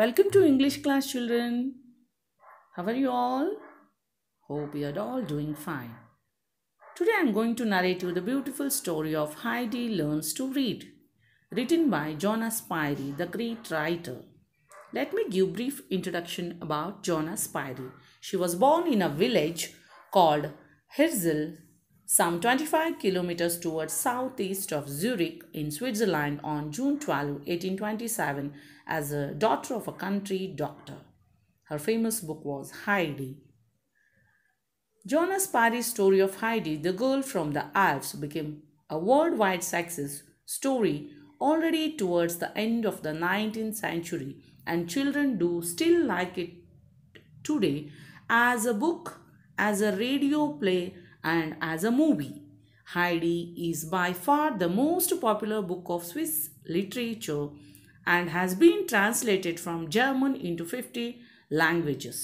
Welcome to English class children. How are you all? Hope you are all doing fine. Today I am going to narrate you the beautiful story of Heidi Learns to Read, written by Jonas Spirey, the great writer. Let me give brief introduction about Jonas Spirey. She was born in a village called Hirzel some 25 kilometers towards southeast of Zurich in Switzerland on June 12, 1827 as a daughter of a country doctor. Her famous book was Heidi. Jonas Parry's story of Heidi, the girl from the Alps, became a worldwide success story already towards the end of the 19th century and children do still like it today as a book, as a radio play, and as a movie. Heidi is by far the most popular book of Swiss literature and has been translated from German into 50 languages.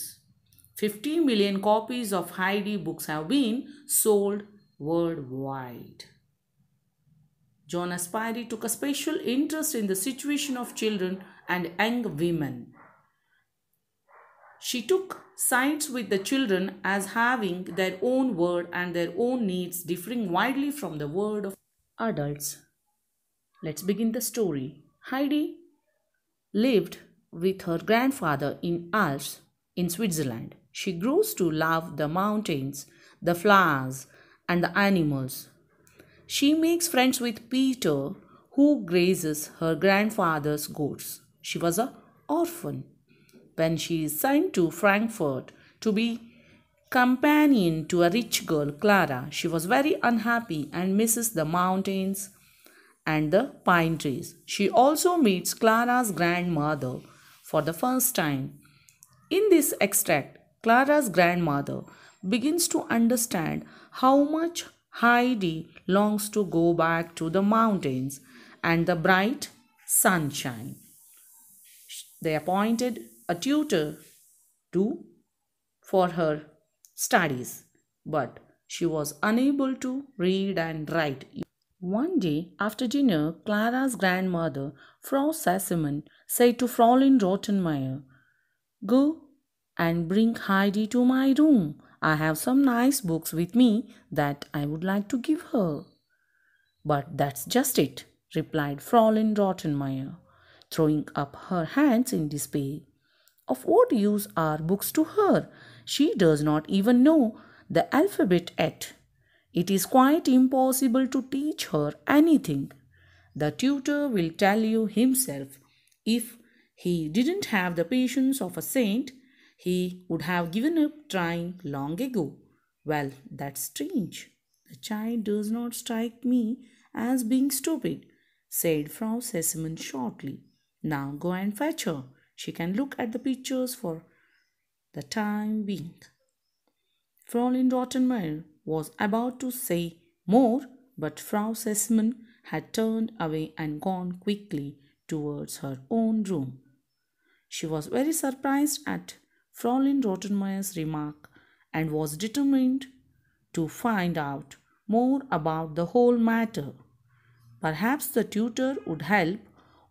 50 million copies of Heidi books have been sold worldwide. John Aspiri took a special interest in the situation of children and young women. She took sides with the children as having their own world and their own needs differing widely from the world of adults. Let's begin the story. Heidi lived with her grandfather in Alps in Switzerland. She grows to love the mountains, the flowers, and the animals. She makes friends with Peter, who grazes her grandfather's goats. She was an orphan when she is signed to Frankfurt to be companion to a rich girl, Clara. She was very unhappy and misses the mountains and the pine trees. She also meets Clara's grandmother for the first time. In this extract, Clara's grandmother begins to understand how much Heidi longs to go back to the mountains and the bright sunshine. They appointed a tutor to for her studies, but she was unable to read and write. One day after dinner, Clara's grandmother, Frau Sassemann, said to Fräulein Rottenmeier, Go and bring Heidi to my room. I have some nice books with me that I would like to give her. But that's just it, replied Fräulein Rottenmeier, throwing up her hands in despair. Of what use are books to her? She does not even know the alphabet yet. It is quite impossible to teach her anything. The tutor will tell you himself. If he didn't have the patience of a saint, he would have given up trying long ago. Well, that's strange. The child does not strike me as being stupid, said Frau Sesemann shortly. Now go and fetch her. She can look at the pictures for the time being. Fraulein Rottenmeier was about to say more, but Frau Sessmann had turned away and gone quickly towards her own room. She was very surprised at Fraulein Rottenmeier's remark and was determined to find out more about the whole matter. Perhaps the tutor would help,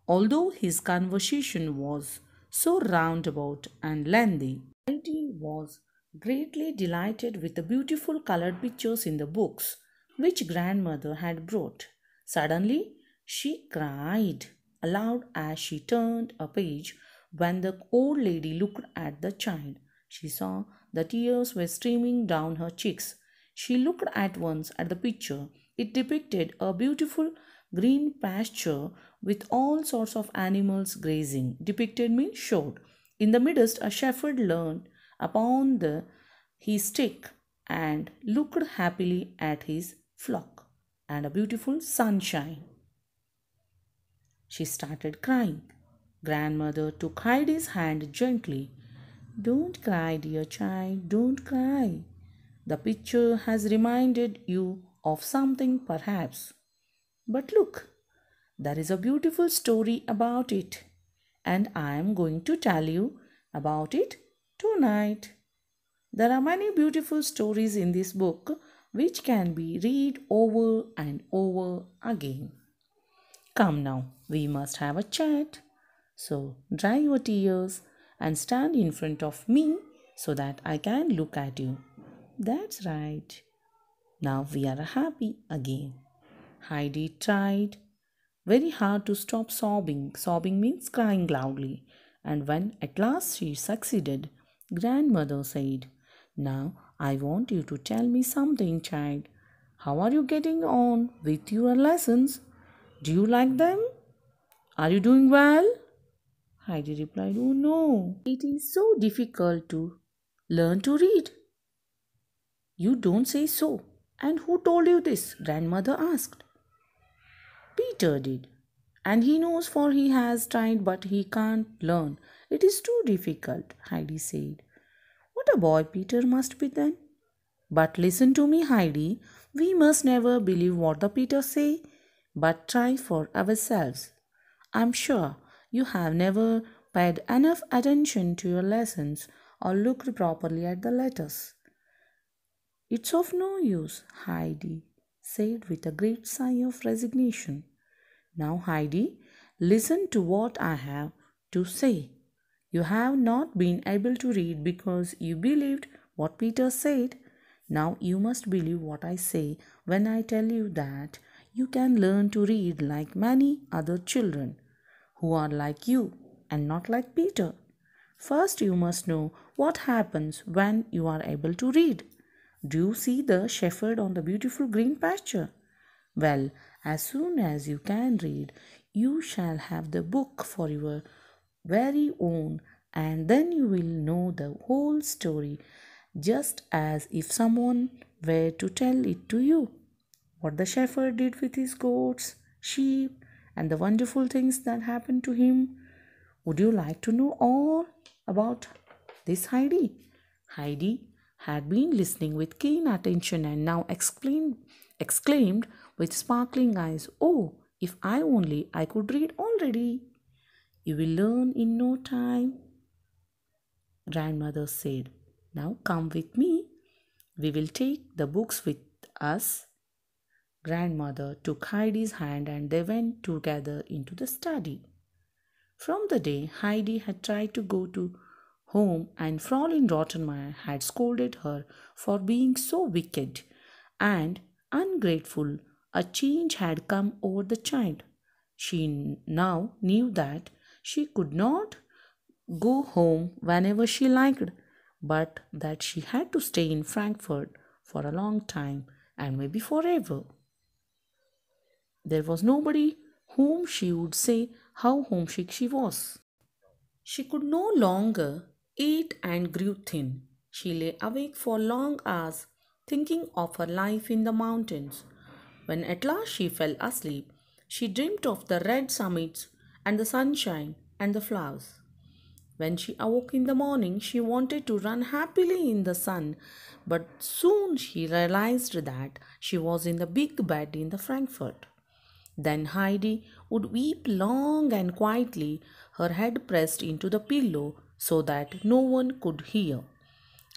although his conversation was so roundabout and lengthy. Heidi was greatly delighted with the beautiful colored pictures in the books which grandmother had brought. Suddenly, she cried aloud as she turned a page. When the old lady looked at the child, she saw the tears were streaming down her cheeks. She looked at once at the picture. It depicted a beautiful green pasture with all sorts of animals grazing. Depicted means showed. In the midst, a shepherd leaned upon the, his stick and looked happily at his flock and a beautiful sunshine. She started crying. Grandmother took Heidi's hand gently. Don't cry, dear child, don't cry. The picture has reminded you of something, perhaps. But look, there is a beautiful story about it, and I am going to tell you about it tonight. There are many beautiful stories in this book which can be read over and over again. Come now, we must have a chat. So dry your tears and stand in front of me so that I can look at you. That's right. Now we are happy again. Heidi tried very hard to stop sobbing. Sobbing means crying loudly. And when at last she succeeded, grandmother said, Now I want you to tell me something, child. How are you getting on with your lessons? Do you like them? Are you doing well? Heidi replied, Oh no, it is so difficult to learn to read. You don't say so. And who told you this? Grandmother asked. Peter did. And he knows for he has tried but he can't learn. It is too difficult, Heidi said. What a boy Peter must be then. But listen to me, Heidi. We must never believe what the Peter say, but try for ourselves. I'm sure you have never paid enough attention to your lessons or looked properly at the letters. It's of no use, Heidi said with a great sigh of resignation. Now, Heidi, listen to what I have to say. You have not been able to read because you believed what Peter said. Now you must believe what I say when I tell you that you can learn to read like many other children who are like you and not like Peter. First, you must know what happens when you are able to read. Do you see the shepherd on the beautiful green pasture? Well, as soon as you can read, you shall have the book for your very own, and then you will know the whole story, just as if someone were to tell it to you. What the shepherd did with his goats, sheep, and the wonderful things that happened to him. Would you like to know all about this Heidi? Heidi had been listening with keen attention and now exclaimed, exclaimed with sparkling eyes. Oh, if I only I could read already. You will learn in no time. Grandmother said, Now come with me. We will take the books with us. Grandmother took Heidi's hand and they went together into the study. From the day Heidi had tried to go to home and Fräulein Rottenmeier had scolded her for being so wicked and ungrateful a change had come over the child. She now knew that she could not go home whenever she liked, but that she had to stay in Frankfurt for a long time and maybe forever. There was nobody whom she would say how homesick she was. She could no longer eat and grew thin. She lay awake for long hours thinking of her life in the mountains, when at last she fell asleep, she dreamed of the red summits and the sunshine and the flowers. When she awoke in the morning, she wanted to run happily in the sun, but soon she realized that she was in the big bed in the Frankfurt. Then Heidi would weep long and quietly, her head pressed into the pillow so that no one could hear.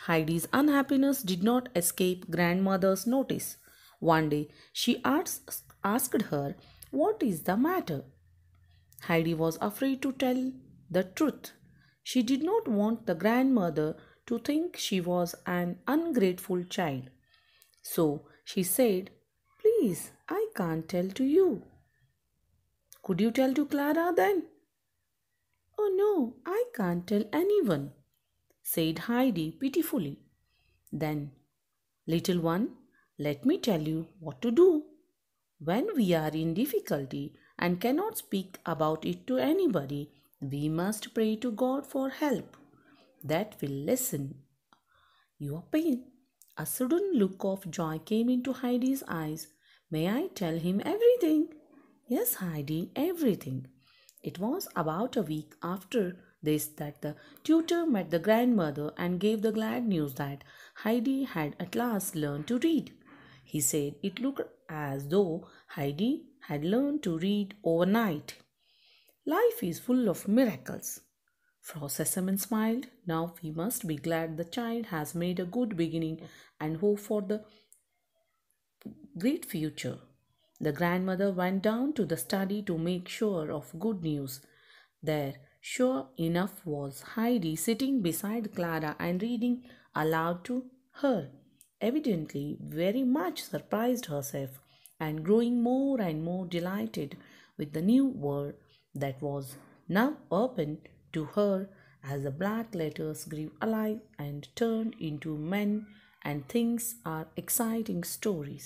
Heidi's unhappiness did not escape grandmother's notice. One day she asked, asked her, What is the matter? Heidi was afraid to tell the truth. She did not want the grandmother to think she was an ungrateful child. So she said, Please, I can't tell to you. Could you tell to Clara then? Oh no, I can't tell anyone, said Heidi pitifully. Then, little one, let me tell you what to do. When we are in difficulty and cannot speak about it to anybody, we must pray to God for help that will lessen your pain. A sudden look of joy came into Heidi's eyes. May I tell him everything? Yes, Heidi, everything. It was about a week after this that the tutor met the grandmother and gave the glad news that Heidi had at last learned to read he said. It looked as though Heidi had learned to read overnight. Life is full of miracles. Frau Sessemann smiled. Now we must be glad the child has made a good beginning and hope for the great future. The grandmother went down to the study to make sure of good news. There, sure enough, was Heidi sitting beside Clara and reading aloud to her evidently very much surprised herself and growing more and more delighted with the new world that was now open to her as the black letters grew alive and turned into men and things are exciting stories.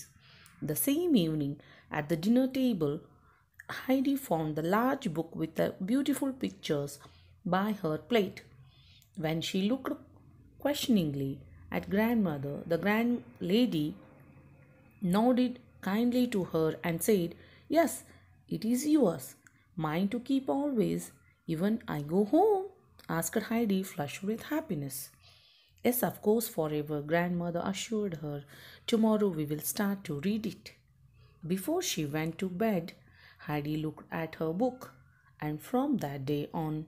The same evening at the dinner table, Heidi found the large book with the beautiful pictures by her plate. When she looked questioningly at grandmother, the grand lady nodded kindly to her and said, Yes, it is yours. Mine to keep always, even I go home, asked Heidi, flushed with happiness. Yes, of course, forever, grandmother assured her. Tomorrow we will start to read it. Before she went to bed, Heidi looked at her book, and from that day on,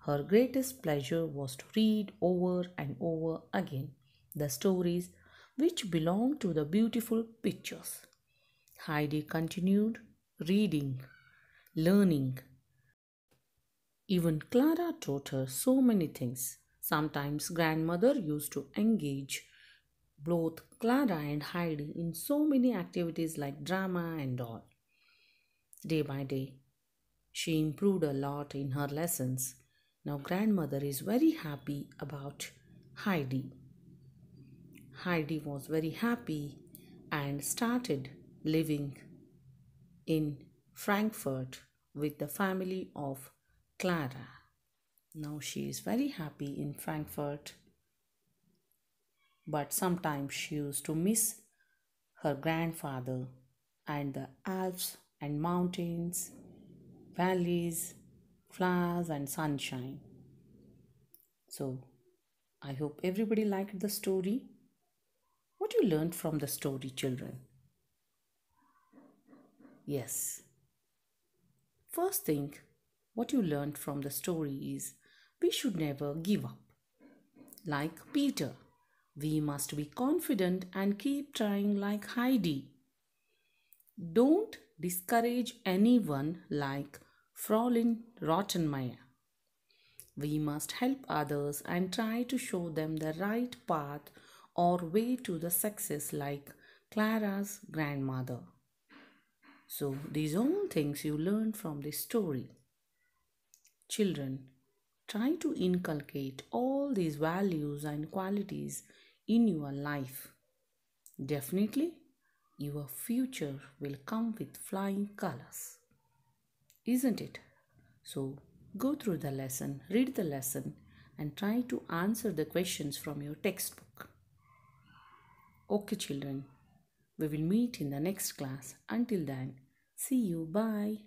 her greatest pleasure was to read over and over again the stories which belong to the beautiful pictures. Heidi continued reading, learning. Even Clara taught her so many things. Sometimes grandmother used to engage both Clara and Heidi in so many activities like drama and all. Day by day, she improved a lot in her lessons. Now grandmother is very happy about Heidi. Heidi was very happy and started living in Frankfurt with the family of Clara. Now she is very happy in Frankfurt, but sometimes she used to miss her grandfather and the Alps and mountains, valleys, flowers, and sunshine. So, I hope everybody liked the story. What you learned from the story, children? Yes. First thing, what you learned from the story is we should never give up. Like Peter, we must be confident and keep trying like Heidi. Don't discourage anyone like Fraulein Rottenmeier. We must help others and try to show them the right path or way to the success like Clara's grandmother. So these all things you learn from this story. Children, try to inculcate all these values and qualities in your life. Definitely, your future will come with flying colors. Isn't it? So, go through the lesson, read the lesson, and try to answer the questions from your textbook. Okay, children. We will meet in the next class. Until then, see you. Bye.